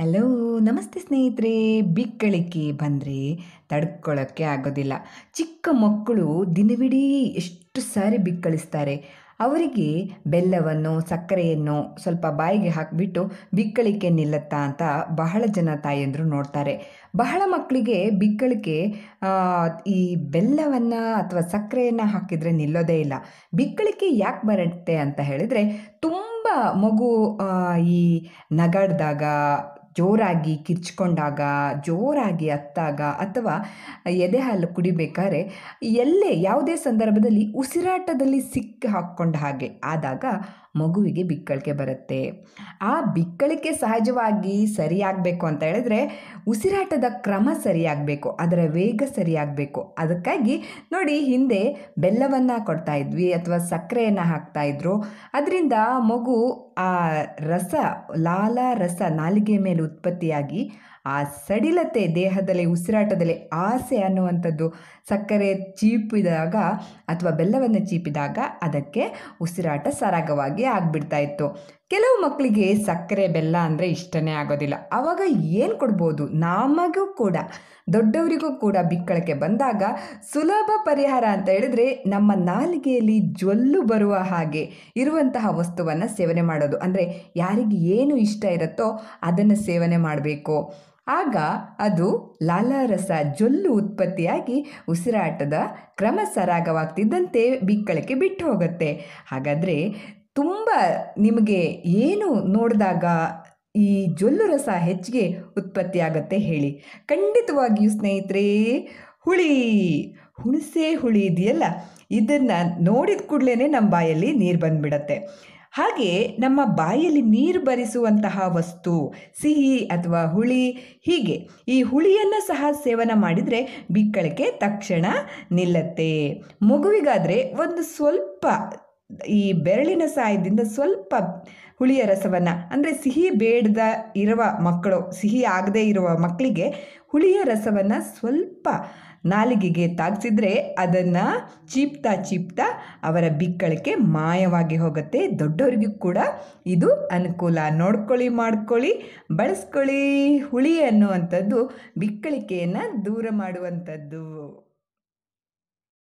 hello ನಮಸ್ತೆ ಸ್ನೇಹಿತರೆ ಬಿಕ್ಕಳಿಕೆ ಬಂದರೆ ತಡ್ಕೊಳ್ಳೋಕ್ಕೆ ಆಗೋದಿಲ್ಲ ಚಿಕ್ಕ ಮಕ್ಕಳು ದಿನವಿಡೀ ಎಷ್ಟು ಸಾರಿ ಬಿಕ್ಕಳಿಸ್ತಾರೆ ಅವರಿಗೆ ಬೆಲ್ಲವನ್ನು ಸಕ್ಕರೆಯನ್ನು ಸ್ವಲ್ಪ ಬಾಯಿಗೆ ಹಾಕಿಬಿಟ್ಟು ಬಿಕ್ಕಳಿಕೆ ನಿಲ್ಲತ್ತಾ ಅಂತ ಬಹಳ ಜನ ತಾಯಿಯಂದರು ನೋಡ್ತಾರೆ ಬಹಳ ಮಕ್ಕಳಿಗೆ ಬಿಕ್ಕಳಿಕೆ ಈ ಬೆಲ್ಲವನ್ನು ಅಥವಾ ಸಕ್ಕರೆಯನ್ನು ಹಾಕಿದರೆ ನಿಲ್ಲೋದೇ ಇಲ್ಲ ಬಿಕ್ಕಳಿಕೆ ಯಾಕೆ ಬರುತ್ತೆ ಅಂತ ಹೇಳಿದರೆ ತುಂಬ ಮಗು ಈ ನಗಾಡಿದಾಗ ಜೋರಾಗಿ ಕಿರ್ಚ್ಕೊಂಡಾಗ ಜೋರಾಗಿ ಅತ್ತಾಗ ಅಥವಾ ಎದೆ ಹಾಲು ಕುಡಿಬೇಕಾದ್ರೆ ಎಲ್ಲೇ ಯಾವುದೇ ಸಂದರ್ಭದಲ್ಲಿ ಉಸಿರಾಟದಲ್ಲಿ ಸಿಕ್ಕಿ ಹಾಕ್ಕೊಂಡ ಹಾಗೆ ಆದಾಗ ಮಗುವಿಗೆ ಬಿಕ್ಕಳಿಕೆ ಬರುತ್ತೆ ಆ ಬಿಕ್ಕಳಿಕೆ ಸಹಜವಾಗಿ ಸರಿಯಾಗಬೇಕು ಅಂತ ಹೇಳಿದ್ರೆ ಉಸಿರಾಟದ ಕ್ರಮ ಸರಿಯಾಗಬೇಕು ಅದರ ವೇಗ ಸರಿಯಾಗಬೇಕು ಅದಕ್ಕಾಗಿ ನೋಡಿ ಹಿಂದೆ ಬೆಲ್ಲವನ್ನು ಕೊಡ್ತಾ ಇದ್ವಿ ಅಥವಾ ಸಕ್ಕರೆಯನ್ನು ಹಾಕ್ತಾ ಇದ್ರು ಅದರಿಂದ ಮಗು ಆ ರಸ ಲಾಲ ರಸ ನಾಲಿಗೆ ಮೇಲೆ ಉತ್ಪತ್ತಿಯಾಗಿ ಆ ಸಡಿಲತೆ ದೇಹದಲ್ಲಿ ಉಸಿರಾಟದಲ್ಲಿ ಆಸೆ ಅನ್ನುವಂಥದ್ದು ಸಕ್ಕರೆ ಚೀಪಿದಾಗ ಅಥವಾ ಬೆಲ್ಲವನ್ನು ಚೀಪಿದಾಗ ಅದಕ್ಕೆ ಉಸಿರಾಟ ಸರಾಗವಾಗಿ ಆಗಿಬಿಡ್ತಾ ಇತ್ತು ಕೆಲವು ಮಕ್ಕಳಿಗೆ ಸಕ್ಕರೆ ಬೆಲ್ಲ ಅಂದರೆ ಇಷ್ಟನೇ ಆಗೋದಿಲ್ಲ ಆವಾಗ ಏನು ಕೊಡ್ಬೋದು ನಮಗೂ ಕೂಡ ದೊಡ್ಡವರಿಗೂ ಕೂಡ ಬಿಕ್ಕಳಕ್ಕೆ ಬಂದಾಗ ಸುಲಭ ಪರಿಹಾರ ಅಂತ ಹೇಳಿದ್ರೆ ನಮ್ಮ ನಾಲಿಗೆಯಲ್ಲಿ ಜೊಲ್ಲು ಬರುವ ಹಾಗೆ ಇರುವಂತಹ ವಸ್ತುವನ್ನು ಸೇವನೆ ಮಾಡೋದು ಅಂದರೆ ಯಾರಿಗೆ ಏನು ಇಷ್ಟ ಇರುತ್ತೋ ಅದನ್ನು ಸೇವನೆ ಮಾಡಬೇಕು ಆಗ ಅದು ಲಾಲಾರಸ ಜೊಲ್ಲು ಉತ್ಪತ್ತಿಯಾಗಿ ಉಸಿರಾಟದ ಕ್ರಮ ಸರಾಗವಾಗ್ತಿದ್ದಂತೆ ಬಿಕ್ಕಳಕ್ಕೆ ಬಿಟ್ಟು ಹೋಗುತ್ತೆ ಹಾಗಾದರೆ ತುಂಬ ನಿಮಗೆ ಏನು ನೋಡಿದಾಗ ಈ ಜೊಲ್ಲು ರಸ ಹೆಚ್ಚಿಗೆ ಉತ್ಪತ್ತಿಯಾಗತ್ತೆ ಹೇಳಿ ಖಂಡಿತವಾಗಿಯೂ ಸ್ನೇಹಿತರೆ ಹುಳಿ ಹುಣಸೆ ಹುಳಿ ಇದೆಯಲ್ಲ ಇದನ್ನು ನೋಡಿದ ಕೂಡಲೇ ನಮ್ಮ ಬಾಯಲ್ಲಿ ನೀರು ಬಂದುಬಿಡತ್ತೆ ಹಾಗೆ ನಮ್ಮ ಬಾಯಲ್ಲಿ ನೀರು ಬರಿಸುವಂತಹ ವಸ್ತು ಸಿಹಿ ಅಥವಾ ಹುಳಿ ಹೀಗೆ ಈ ಹುಳಿಯನ್ನು ಸಹ ಸೇವನೆ ಮಾಡಿದರೆ ಬಿಕ್ಕಳಿಕೆ ತಕ್ಷಣ ನಿಲ್ಲತ್ತೆ ಮಗುವಿಗಾದರೆ ಒಂದು ಸ್ವಲ್ಪ ಈ ಬೆರಳಿನ ಸಹಾಯದಿಂದ ಸ್ವಲ್ಪ ಹುಳಿಯ ರಸವನ್ನು ಅಂದರೆ ಸಿಹಿ ಬೇಡದ ಇರುವ ಮಕ್ಕಳು ಸಿಹಿ ಆಗದೇ ಇರುವ ಮಕ್ಕಳಿಗೆ ಹುಳಿಯ ರಸವನ್ನು ಸ್ವಲ್ಪ ನಾಲಿಗೆಗೆ ತಾಗಿಸಿದ್ರೆ ಅದನ್ನು ಚೀಪ್ತಾ ಚೀಪ್ತಾ ಅವರ ಬಿಕ್ಕಳಿಕೆ ಮಾಯವಾಗಿ ಹೋಗುತ್ತೆ ದೊಡ್ಡವರಿಗೂ ಕೂಡ ಇದು ಅನುಕೂಲ ನೋಡ್ಕೊಳ್ಳಿ ಮಾಡ್ಕೊಳ್ಳಿ ಬಳಸ್ಕೊಳ್ಳಿ ಹುಳಿ ಅನ್ನುವಂಥದ್ದು ಬಿಕ್ಕಳಿಕೆಯನ್ನು ದೂರ ಮಾಡುವಂಥದ್ದು